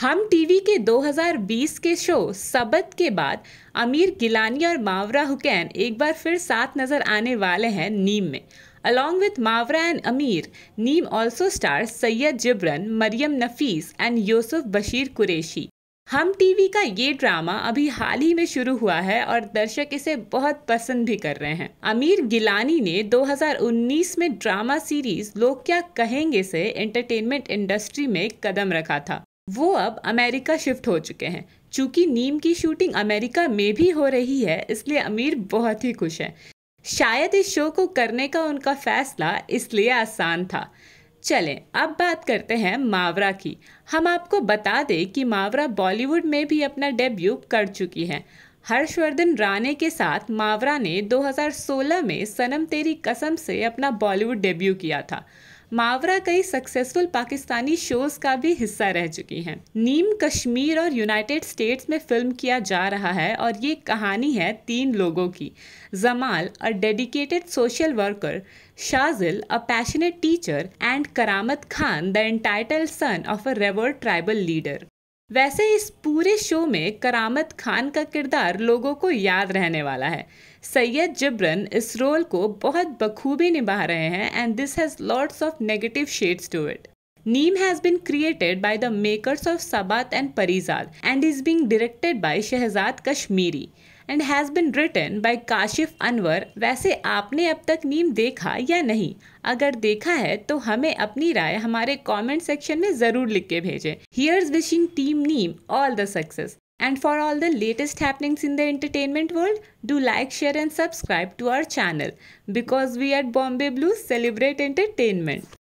हम टीवी के 2020 के शो सबत के बाद अमीर गिलानी और मावरा हुकैन एक बार फिर साथ नजर आने वाले हैं नीम में along with Mawra and Ameer Neem also star Syed Jibran Mariyam Nafees and Yousuf Bashir Qureshi Hum TV का ये ड्रामा अभी हाल ही में शुरू हुआ है और दर्शक इसे बहुत पसंद भी कर रहे हैं अमीर गिलानी ने 2019 में ड्रामा सीरीज लोग क्या कहेंगे से एंटरटेनमेंट इंडस्ट्री में कदम रखा था वो अब अमेरिका शिफ्ट हो चुके हैं चूँकि नीम की शूटिंग अमेरिका में भी हो रही है इसलिए अमीर बहुत ही खुश हैं शायद इस शो को करने का उनका फैसला इसलिए आसान था चलें अब बात करते हैं मावरा की हम आपको बता दें कि मावरा बॉलीवुड में भी अपना डेब्यू कर चुकी हैं हर्षवर्धन राणे के साथ मावरा ने 2016 में सनम तेरी कसम से अपना बॉलीवुड डेब्यू किया था मावरा कई सक्सेसफुल पाकिस्तानी शोज का भी हिस्सा रह चुकी हैं नीम कश्मीर और यूनाइटेड स्टेट्स में फिल्म किया जा रहा है और ये कहानी है तीन लोगों की Jamal a dedicated social worker Shazil a passionate teacher and Karamat Khan the entitled son of a revered tribal leader वैसे इस पूरे शो में करामत खान का किरदार लोगों को याद रहने वाला है सैयद जबरन इस रोल को बहुत बखूबी निभा रहे हैं and this has lots of negative shades to it Neem has been created by the makers of Sabat and Parizal and is being directed by Shehzad Kashmiri and has been written by Kashif Anwar. वैसे आपने अब तक नीम देखा या नहीं अगर देखा है तो हमें अपनी राय हमारे कमेंट सेक्शन में ज़रूर लिख के भेजें Here's wishing Team Neem, all the success. And for all the latest happenings in the entertainment world, do like, share, and subscribe to our channel because we at Bombay Blues celebrate entertainment.